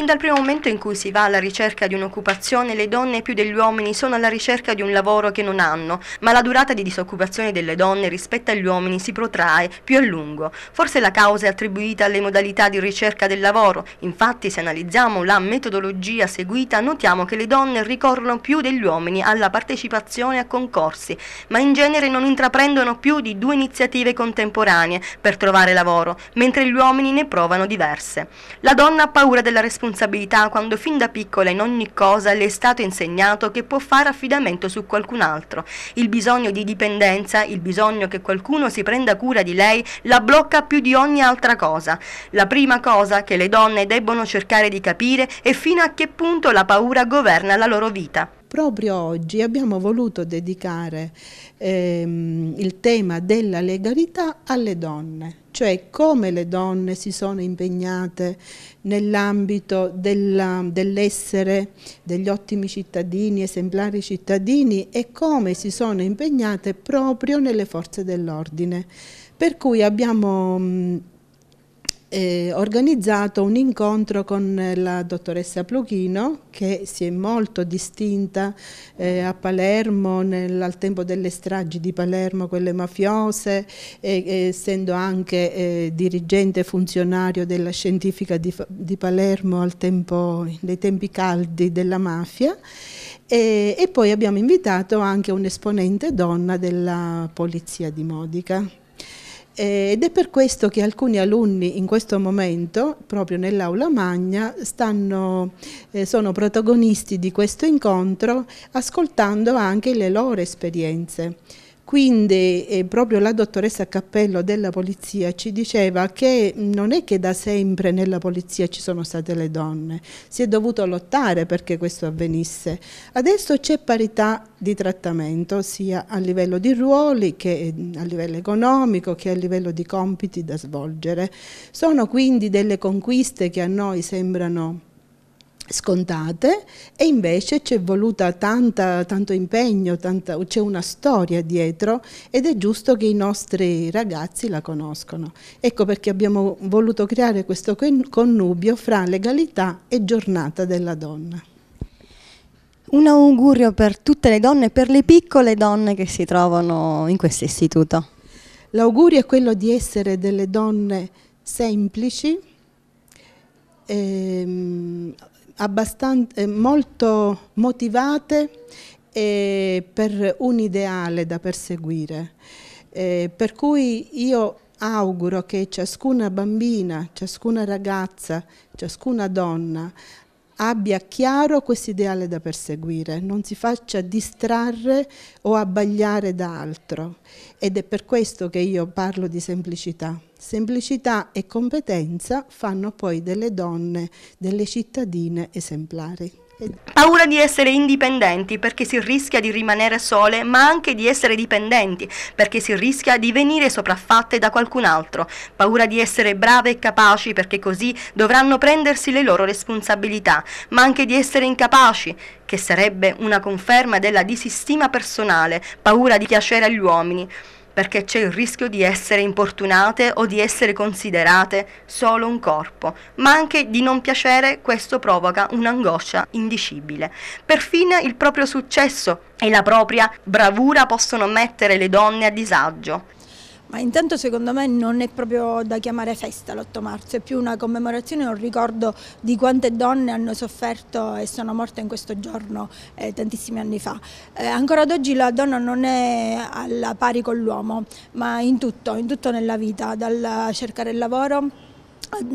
Fin dal primo momento in cui si va alla ricerca di un'occupazione, le donne più degli uomini sono alla ricerca di un lavoro che non hanno, ma la durata di disoccupazione delle donne rispetto agli uomini si protrae più a lungo. Forse la causa è attribuita alle modalità di ricerca del lavoro, infatti se analizziamo la metodologia seguita notiamo che le donne ricorrono più degli uomini alla partecipazione a concorsi, ma in genere non intraprendono più di due iniziative contemporanee per trovare lavoro, mentre gli uomini ne provano diverse. La donna ha paura della responsabilità responsabilità quando fin da piccola in ogni cosa le è stato insegnato che può fare affidamento su qualcun altro. Il bisogno di dipendenza, il bisogno che qualcuno si prenda cura di lei, la blocca più di ogni altra cosa. La prima cosa che le donne debbono cercare di capire è fino a che punto la paura governa la loro vita proprio oggi abbiamo voluto dedicare ehm, il tema della legalità alle donne, cioè come le donne si sono impegnate nell'ambito dell'essere dell degli ottimi cittadini, esemplari cittadini e come si sono impegnate proprio nelle forze dell'ordine. Per cui abbiamo... Mh, eh, organizzato un incontro con eh, la dottoressa Pluchino che si è molto distinta eh, a Palermo nel, al tempo delle stragi di Palermo, quelle mafiose, e, e, essendo anche eh, dirigente funzionario della scientifica di, di Palermo tempo, nei tempi caldi della mafia. E, e poi abbiamo invitato anche un'esponente donna della polizia di Modica. Eh, ed è per questo che alcuni alunni in questo momento, proprio nell'aula magna, stanno, eh, sono protagonisti di questo incontro ascoltando anche le loro esperienze. Quindi eh, proprio la dottoressa Cappello della Polizia ci diceva che non è che da sempre nella Polizia ci sono state le donne, si è dovuto lottare perché questo avvenisse. Adesso c'è parità di trattamento sia a livello di ruoli che eh, a livello economico che a livello di compiti da svolgere. Sono quindi delle conquiste che a noi sembrano scontate e invece c'è voluta tanta, tanto impegno, c'è una storia dietro ed è giusto che i nostri ragazzi la conoscono. Ecco perché abbiamo voluto creare questo connubio fra legalità e giornata della donna. Un augurio per tutte le donne per le piccole donne che si trovano in questo istituto. L'augurio è quello di essere delle donne semplici, ehm, abbastanza, eh, molto motivate eh, per un ideale da perseguire. Eh, per cui io auguro che ciascuna bambina, ciascuna ragazza, ciascuna donna abbia chiaro questo ideale da perseguire, non si faccia distrarre o abbagliare da altro. Ed è per questo che io parlo di semplicità. Semplicità e competenza fanno poi delle donne, delle cittadine esemplari. Paura di essere indipendenti perché si rischia di rimanere sole, ma anche di essere dipendenti perché si rischia di venire sopraffatte da qualcun altro. Paura di essere brave e capaci perché così dovranno prendersi le loro responsabilità, ma anche di essere incapaci che sarebbe una conferma della disistima personale, paura di piacere agli uomini perché c'è il rischio di essere importunate o di essere considerate solo un corpo, ma anche di non piacere questo provoca un'angoscia indicibile. Perfino il proprio successo e la propria bravura possono mettere le donne a disagio. Ma intanto secondo me non è proprio da chiamare festa l'8 marzo, è più una commemorazione, un ricordo di quante donne hanno sofferto e sono morte in questo giorno eh, tantissimi anni fa. Eh, ancora ad oggi la donna non è alla pari con l'uomo, ma in tutto, in tutto nella vita, dal cercare il lavoro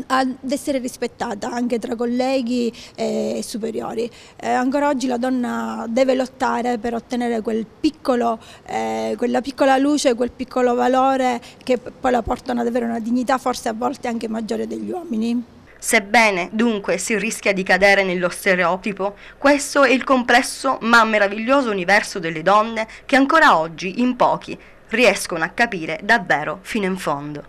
ad essere rispettata anche tra colleghi eh, e superiori. Eh, ancora oggi la donna deve lottare per ottenere quel piccolo, eh, quella piccola luce, quel piccolo valore che poi la portano ad avere una dignità forse a volte anche maggiore degli uomini. Sebbene dunque si rischia di cadere nello stereotipo, questo è il complesso ma meraviglioso universo delle donne che ancora oggi in pochi riescono a capire davvero fino in fondo.